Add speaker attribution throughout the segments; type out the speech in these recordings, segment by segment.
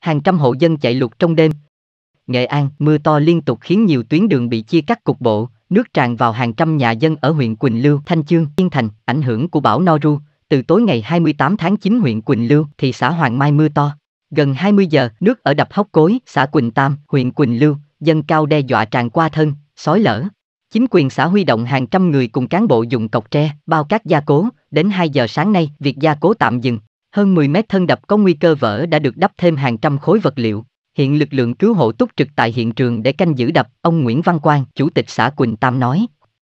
Speaker 1: hàng trăm hộ dân chạy lụt trong đêm. Nghệ An, mưa to liên tục khiến nhiều tuyến đường bị chia cắt cục bộ, nước tràn vào hàng trăm nhà dân ở huyện Quỳnh Lưu, Thanh Chương, Yên Thành, ảnh hưởng của bão Noru, từ tối ngày 28 tháng 9 huyện Quỳnh Lưu, thị xã Hoàng Mai mưa to. Gần 20 giờ, nước ở đập Hóc Cối, xã Quỳnh Tam, huyện Quỳnh Lưu, dâng cao đe dọa tràn qua thân, sói lở. Chính quyền xã huy động hàng trăm người cùng cán bộ dùng cọc tre, bao cát gia cố, đến 2 giờ sáng nay, việc gia cố tạm dừng, hơn 10 mét thân đập có nguy cơ vỡ đã được đắp thêm hàng trăm khối vật liệu. Hiện lực lượng cứu hộ túc trực tại hiện trường để canh giữ đập, ông Nguyễn Văn Quang, Chủ tịch xã Quỳnh Tam nói.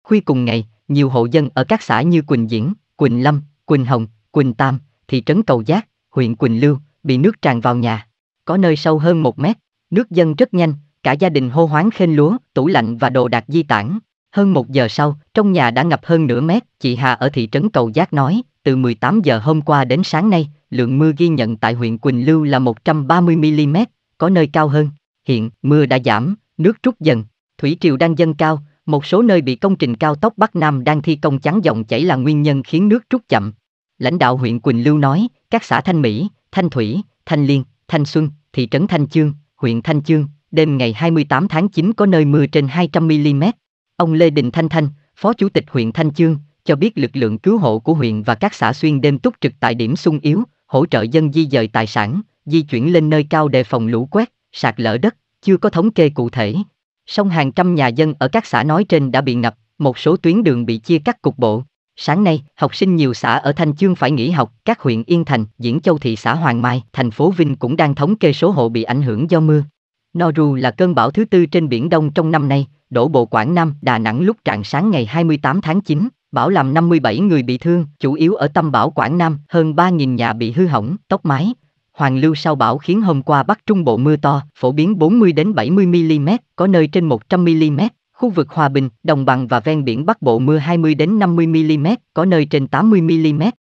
Speaker 1: Khuya cùng ngày, nhiều hộ dân ở các xã như Quỳnh Diễn, Quỳnh Lâm, Quỳnh Hồng, Quỳnh Tam, thị trấn Cầu Giác, huyện Quỳnh Lưu, bị nước tràn vào nhà. Có nơi sâu hơn 1 mét, nước dâng rất nhanh, cả gia đình hô hoáng khênh lúa, tủ lạnh và đồ đạc di tản. Hơn một giờ sau, trong nhà đã ngập hơn nửa mét, chị Hà ở thị trấn Cầu Giác nói, từ 18 giờ hôm qua đến sáng nay, lượng mưa ghi nhận tại huyện Quỳnh Lưu là 130mm, có nơi cao hơn. Hiện, mưa đã giảm, nước rút dần, thủy triều đang dâng cao, một số nơi bị công trình cao tốc Bắc Nam đang thi công chắn dòng chảy là nguyên nhân khiến nước rút chậm. Lãnh đạo huyện Quỳnh Lưu nói, các xã Thanh Mỹ, Thanh Thủy, Thanh Liên, Thanh Xuân, thị trấn Thanh Chương, huyện Thanh Chương, đêm ngày 28 tháng 9 có nơi mưa trên 200mm. Ông Lê Đình Thanh Thanh, Phó Chủ tịch huyện Thanh Chương, cho biết lực lượng cứu hộ của huyện và các xã xuyên đêm túc trực tại điểm sung yếu, hỗ trợ dân di dời tài sản, di chuyển lên nơi cao đề phòng lũ quét, sạt lở đất, chưa có thống kê cụ thể. sông hàng trăm nhà dân ở các xã nói trên đã bị ngập, một số tuyến đường bị chia cắt cục bộ. Sáng nay, học sinh nhiều xã ở Thanh Chương phải nghỉ học, các huyện Yên Thành, Diễn Châu thị xã Hoàng Mai, thành phố Vinh cũng đang thống kê số hộ bị ảnh hưởng do mưa. Noru là cơn bão thứ tư trên biển Đông trong năm nay, đổ bộ Quảng Nam, Đà Nẵng lúc trạng sáng ngày 28 tháng 9. Bão làm 57 người bị thương, chủ yếu ở Tâm Bảo Quảng Nam, hơn 3.000 nhà bị hư hỏng, tốc mái. Hoàng lưu sau bão khiến hôm qua Bắc Trung Bộ mưa to, phổ biến 40 đến 70 mm, có nơi trên 100 mm. Khu vực Hòa Bình, Đồng bằng và ven biển Bắc Bộ mưa 20 đến 50 mm, có nơi trên 80 mm.